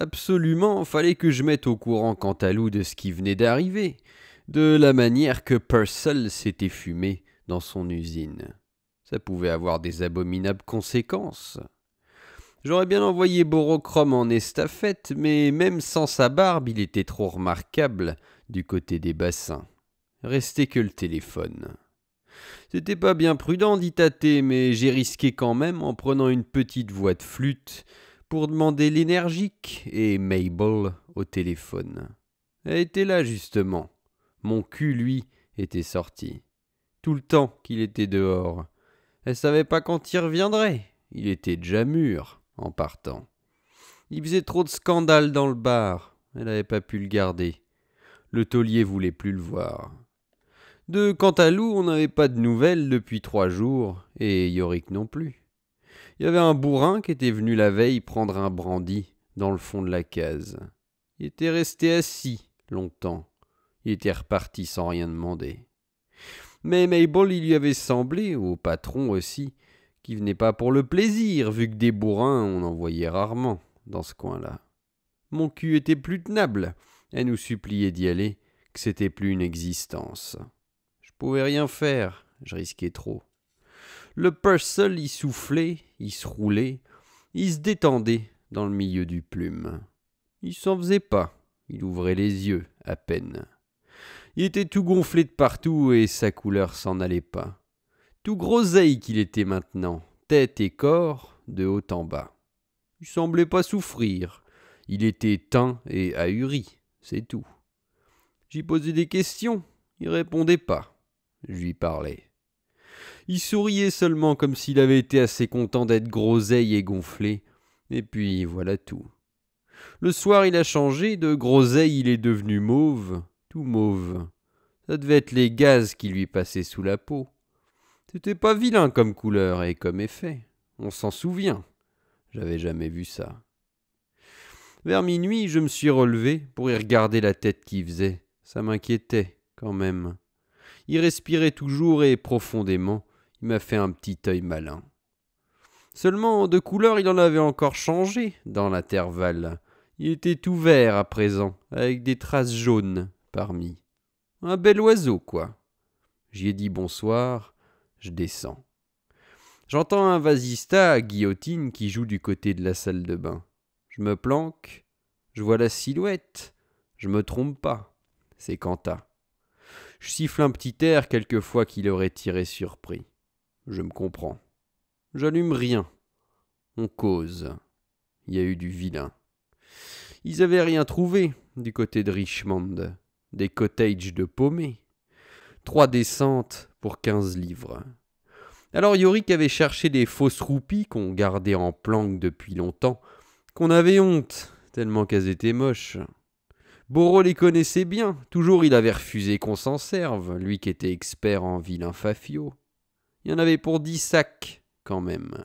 Absolument, fallait que je mette au courant Cantalou de ce qui venait d'arriver, de la manière que Purcell s'était fumé dans son usine. Ça pouvait avoir des abominables conséquences. J'aurais bien envoyé Borochrome en estafette, mais même sans sa barbe, il était trop remarquable du côté des bassins. Restait que le téléphone. C'était pas bien prudent, dit tâter, mais j'ai risqué quand même en prenant une petite voix de flûte pour demander l'énergique et Mabel au téléphone. Elle était là justement. Mon cul, lui, était sorti. Tout le temps qu'il était dehors. Elle savait pas quand il reviendrait. Il était déjà mûr en partant. Il faisait trop de scandales dans le bar. Elle n'avait pas pu le garder. Le taulier voulait plus le voir. De Cantalou, on n'avait pas de nouvelles depuis trois jours, et Yorick non plus. Il y avait un bourrin qui était venu la veille prendre un brandy dans le fond de la case. Il était resté assis longtemps. Il était reparti sans rien demander. Mais Mabel, il lui avait semblé, au patron aussi, qu'il venait pas pour le plaisir, vu que des bourrins on en voyait rarement dans ce coin-là. Mon cul était plus tenable. Elle nous suppliait d'y aller, que c'était plus une existence. Je pouvais rien faire, je risquais trop le purcell y soufflait, y se roulait, y se détendait dans le milieu du plume. Il s'en faisait pas, il ouvrait les yeux à peine. Il était tout gonflé de partout et sa couleur s'en allait pas. Tout groseille qu'il était maintenant, tête et corps, de haut en bas. Il semblait pas souffrir. Il était teint et ahuri, c'est tout. J'y posais des questions, il répondait pas. Je lui parlais. Il souriait seulement comme s'il avait été assez content d'être groseille et gonflé. Et puis voilà tout. Le soir, il a changé, de groseille, il est devenu mauve, tout mauve. Ça devait être les gaz qui lui passaient sous la peau. C'était pas vilain comme couleur et comme effet. On s'en souvient. J'avais jamais vu ça. Vers minuit, je me suis relevé pour y regarder la tête qu'il faisait. Ça m'inquiétait, quand même. Il respirait toujours et profondément. Il m'a fait un petit œil malin. Seulement, de couleur, il en avait encore changé dans l'intervalle. Il était tout vert à présent, avec des traces jaunes parmi. Un bel oiseau, quoi. J'y ai dit bonsoir, je descends. J'entends un vasista à guillotine qui joue du côté de la salle de bain. Je me planque, je vois la silhouette, je me trompe pas, c'est Quentin. Je siffle un petit air quelquefois qu'il aurait tiré surpris. Je me comprends. J'allume rien. On cause. Il y a eu du vilain. Ils avaient rien trouvé du côté de Richmond. Des cottages de paumés. Trois descentes pour quinze livres. Alors Yorick avait cherché des fausses roupies qu'on gardait en planque depuis longtemps, qu'on avait honte, tellement qu'elles étaient moches. Borot les connaissait bien, toujours il avait refusé qu'on s'en serve, lui qui était expert en vilain fafio. » Il y en avait pour dix sacs, quand même.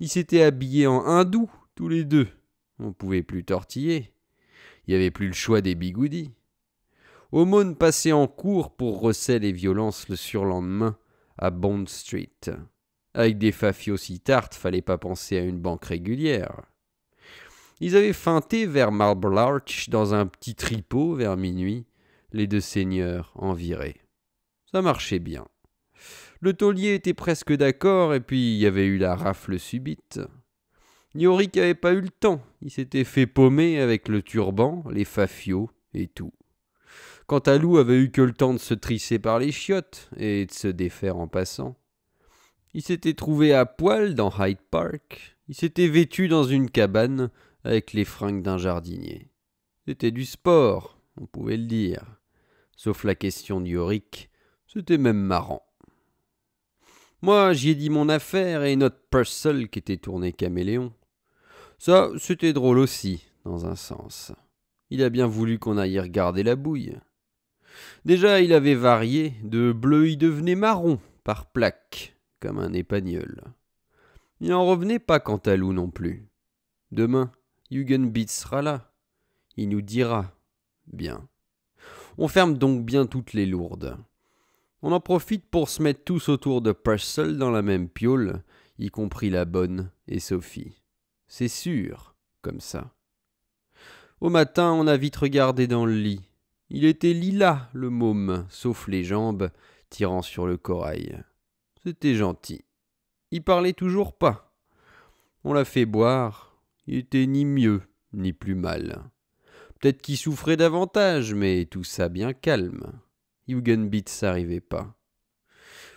Ils s'étaient habillés en hindous, tous les deux. On pouvait plus tortiller. Il n'y avait plus le choix des bigoudis. Aumône passait en cours pour recel et violence le surlendemain à Bond Street. Avec des fafios si tartes, fallait pas penser à une banque régulière. Ils avaient feinté vers Marble Arch dans un petit tripot vers minuit, les deux seigneurs en envirés. Ça marchait bien. Le taulier était presque d'accord, et puis il y avait eu la rafle subite. Yorick n'avait pas eu le temps, il s'était fait paumer avec le turban, les fafios et tout. Quant à Lou avait eu que le temps de se trisser par les chiottes et de se défaire en passant. Il s'était trouvé à poil dans Hyde Park, il s'était vêtu dans une cabane avec les fringues d'un jardinier. C'était du sport, on pouvait le dire. Sauf la question d'Yorick, c'était même marrant. Moi, j'y ai dit mon affaire et notre Purcell qui était tourné caméléon. Ça, c'était drôle aussi, dans un sens. Il a bien voulu qu'on aille regarder la bouille. Déjà, il avait varié, de bleu il devenait marron, par plaques, comme un épagneul. »« Il n'en revenait pas quant à Lou non plus. Demain, Hugenbeat sera là. Il nous dira. Bien. On ferme donc bien toutes les lourdes. On en profite pour se mettre tous autour de Purcell dans la même pioule, y compris la bonne et Sophie. C'est sûr, comme ça. Au matin, on a vite regardé dans le lit. Il était lila le môme, sauf les jambes, tirant sur le corail. C'était gentil. Il parlait toujours pas. On l'a fait boire. Il était ni mieux, ni plus mal. Peut-être qu'il souffrait davantage, mais tout ça bien calme ne s'arrivait pas.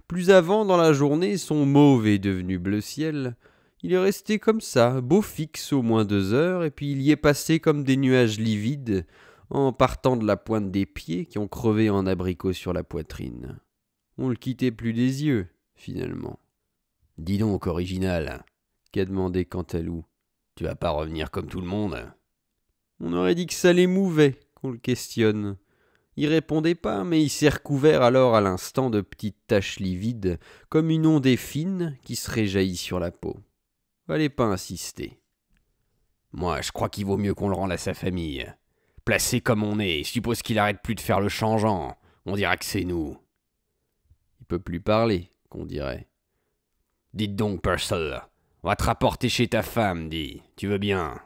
Plus avant dans la journée, son mauve est devenu bleu ciel. Il est resté comme ça, beau fixe au moins deux heures, et puis il y est passé comme des nuages livides, en partant de la pointe des pieds qui ont crevé en abricot sur la poitrine. On le quittait plus des yeux, finalement. Dis donc, original, qu'a demandé Cantalou. Tu vas pas revenir comme tout le monde On aurait dit que ça l'émouvait qu'on le questionne. Il répondait pas, mais il s'est recouvert alors à l'instant de petites taches livides, comme une ondée fine qui se réjaillit sur la peau. Fallait pas insister. Moi, je crois qu'il vaut mieux qu'on le rende à sa famille. Placé comme on est, suppose qu'il arrête plus de faire le changeant. On dira que c'est nous. Il peut plus parler, qu'on dirait. Dites donc, Purcell, on va te rapporter chez ta femme, dis. Tu veux bien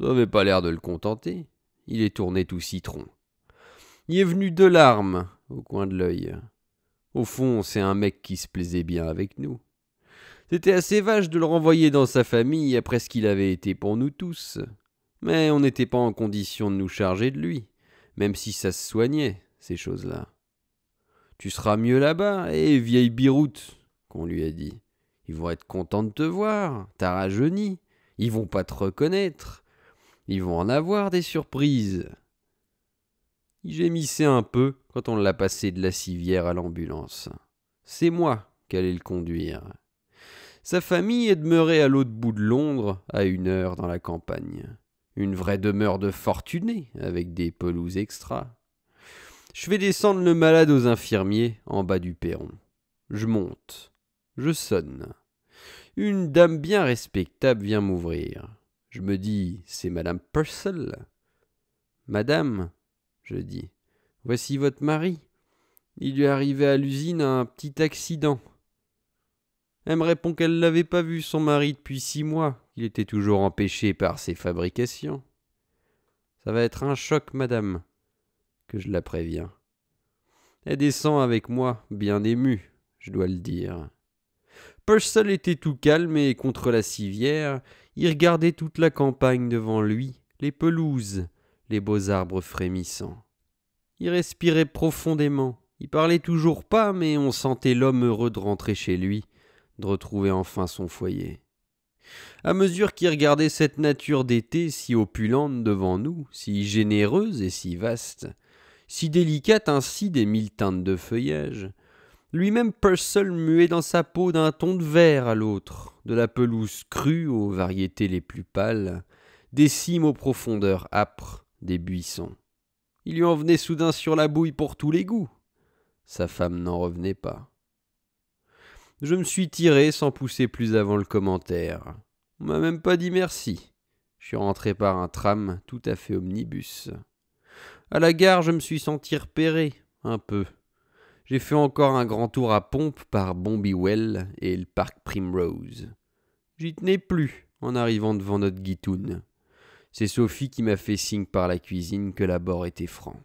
Ça n'avait pas l'air de le contenter. Il est tourné tout citron y est venu deux larmes au coin de l'œil. Au fond, c'est un mec qui se plaisait bien avec nous. C'était assez vache de le renvoyer dans sa famille après ce qu'il avait été pour nous tous. Mais on n'était pas en condition de nous charger de lui, même si ça se soignait, ces choses-là. Tu seras mieux là-bas, et eh, vieille biroute, qu'on lui a dit. Ils vont être contents de te voir, t'as rajeuni, ils vont pas te reconnaître, ils vont en avoir des surprises. Il gémissait un peu quand on l'a passé de la civière à l'ambulance. C'est moi allais le conduire. Sa famille est demeurée à l'autre bout de Londres, à une heure dans la campagne. Une vraie demeure de fortunés, avec des pelouses extra. Je vais descendre le malade aux infirmiers, en bas du perron. Je monte. Je sonne. Une dame bien respectable vient m'ouvrir. Je me dis, c'est Madame Purcell. Madame, je dis. Voici votre mari. Il lui est arrivé à l'usine un petit accident. Elle me répond qu'elle n'avait pas vu son mari depuis six mois, qu'il était toujours empêché par ses fabrications. Ça va être un choc, madame, que je la préviens. Elle descend avec moi, bien émue, je dois le dire. Purcell était tout calme et contre la civière, il regardait toute la campagne devant lui, les pelouses, les beaux arbres frémissants. Il respirait profondément, il parlait toujours pas, mais on sentait l'homme heureux de rentrer chez lui, de retrouver enfin son foyer. À mesure qu'il regardait cette nature d'été si opulente devant nous, si généreuse et si vaste, si délicate ainsi des mille teintes de feuillage, lui-même Purcell muait dans sa peau d'un ton de vert à l'autre, de la pelouse crue aux variétés les plus pâles, des cimes aux profondeurs âpres, des buissons. Il lui en venait soudain sur la bouille pour tous les goûts. Sa femme n'en revenait pas. Je me suis tiré sans pousser plus avant le commentaire. On m'a même pas dit merci. Je suis rentré par un tram tout à fait omnibus. À la gare, je me suis senti repéré, un peu. J'ai fait encore un grand tour à pompe par Bombiwell et le parc Primrose. J'y tenais plus en arrivant devant notre guitoune. C'est Sophie qui m'a fait signe par la cuisine que l'abord était franc.